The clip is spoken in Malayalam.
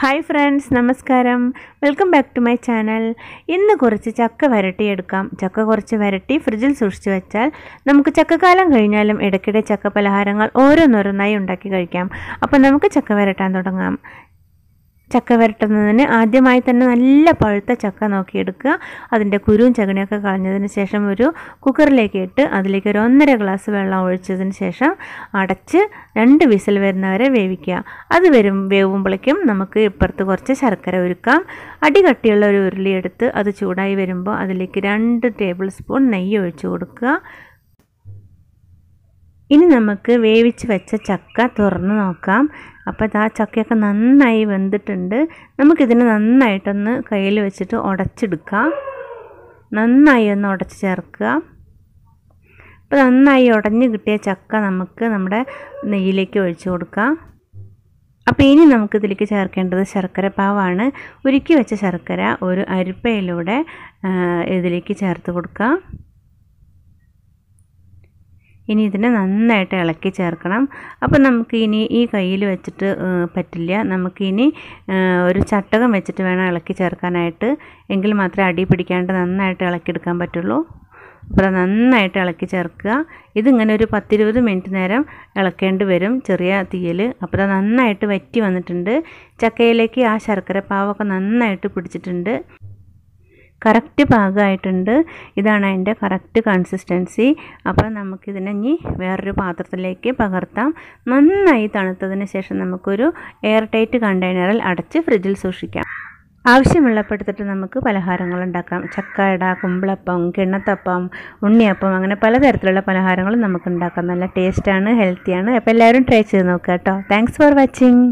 ഹായ് ഫ്രണ്ട്സ് നമസ്കാരം welcome back to my channel ഇന്ന് കുറച്ച് ചക്ക വരട്ടി എടുക്കാം ചക്ക കുറച്ച് വരട്ടി ഫ്രിഡ്ജിൽ സൂക്ഷിച്ചു വെച്ചാൽ നമുക്ക് ചക്കക്കാലം കഴിഞ്ഞാലും ഇടയ്ക്കിടെ ചക്ക പലഹാരങ്ങൾ ഓരോന്നോരോന്നായി ഉണ്ടാക്കി കഴിക്കാം അപ്പോൾ നമുക്ക് ചക്ക വരട്ടാൻ തുടങ്ങാം ചക്ക വരട്ടുന്നതിന് ആദ്യമായി തന്നെ നല്ല പഴുത്ത ചക്ക നോക്കിയെടുക്കുക അതിൻ്റെ കുരുവും ചകണിയൊക്കെ കളഞ്ഞതിന് ശേഷം ഒരു കുക്കറിലേക്ക് ഇട്ട് അതിലേക്ക് ഒരു ഒന്നര ഗ്ലാസ് വെള്ളം ഒഴിച്ചതിന് ശേഷം അടച്ച് രണ്ട് വിസിൽ വരുന്നവരെ വേവിക്കുക അത് വരും വേവുമ്പോഴേക്കും നമുക്ക് ഇപ്പുറത്ത് കുറച്ച് ശർക്കര ഒരുക്കാം അടികട്ടിയുള്ള ഒരു ഉരുളി എടുത്ത് അത് ചൂടായി വരുമ്പോൾ അതിലേക്ക് രണ്ട് ടേബിൾ സ്പൂൺ നെയ്യ് ഒഴിച്ചു കൊടുക്കുക ഇനി നമുക്ക് വേവിച്ച് വെച്ച ചക്ക തുറന്ന് നോക്കാം അപ്പോൾ ആ ചക്കയൊക്കെ നന്നായി വെന്തിട്ടുണ്ട് നമുക്കിതിനെ നന്നായിട്ടൊന്ന് കയ്യിൽ വെച്ചിട്ട് ഉടച്ചെടുക്കാം നന്നായി ഒന്ന് ഉടച്ച് ചേർക്കുക അപ്പോൾ നന്നായി ഉടഞ്ഞ് കിട്ടിയ ചക്ക നമുക്ക് നമ്മുടെ നെയ്യിലേക്ക് ഒഴിച്ചു കൊടുക്കാം അപ്പോൾ ഇനി നമുക്ക് ഇതിലേക്ക് ചേർക്കേണ്ടത് ശർക്കര പാവാണ് ഉരുക്കി വെച്ച ശർക്കര ഒരു അരിപ്പയിലൂടെ ഇതിലേക്ക് ചേർത്ത് കൊടുക്കാം ഇനി ഇതിനെ നന്നായിട്ട് ഇളക്കി ചേർക്കണം അപ്പോൾ നമുക്ക് ഇനി ഈ കയ്യിൽ വെച്ചിട്ട് പറ്റില്ല നമുക്കിനി ഒരു ചട്ടകം വെച്ചിട്ട് വേണം ഇളക്കി ചേർക്കാനായിട്ട് എങ്കിൽ മാത്രമേ അടി പിടിക്കാണ്ട് നന്നായിട്ട് ഇളക്കിയെടുക്കാൻ പറ്റുള്ളൂ അപ്പോൾ നന്നായിട്ട് ഇളക്കി ചേർക്കുക ഇതിങ്ങനെ ഒരു പത്തിരുപത് മിനിറ്റ് നേരം ഇളക്കേണ്ടി വരും ചെറിയ തീയിൽ അപ്പോൾ നന്നായിട്ട് വറ്റി വന്നിട്ടുണ്ട് ചക്കയിലേക്ക് ആ ശർക്കര പാവൊക്കെ നന്നായിട്ട് പിടിച്ചിട്ടുണ്ട് കറക്റ്റ് പാകമായിട്ടുണ്ട് ഇതാണ് അതിൻ്റെ കറക്റ്റ് കൺസിസ്റ്റൻസി അപ്പോൾ നമുക്കിതിനെ ഇനി വേറൊരു പാത്രത്തിലേക്ക് പകർത്താം നന്നായി തണുത്തതിന് ശേഷം നമുക്കൊരു എയർ ടൈറ്റ് കണ്ടെയ്നറിൽ അടച്ച് ഫ്രിഡ്ജിൽ സൂക്ഷിക്കാം ആവശ്യമുള്ളപ്പെടുത്തിട്ട് നമുക്ക് പലഹാരങ്ങൾ ഉണ്ടാക്കാം ചക്കയട കുമ്പളപ്പം കിണ്ണത്തപ്പം ഉണ്ണിയപ്പം അങ്ങനെ പലതരത്തിലുള്ള പലഹാരങ്ങളും നമുക്ക് ഉണ്ടാക്കാം നല്ല ടേസ്റ്റാണ് ഹെൽത്തിയാണ് അപ്പോൾ എല്ലാവരും ട്രൈ ചെയ്ത് നോക്കുക കേട്ടോ താങ്ക്സ് ഫോർ വാച്ചിങ്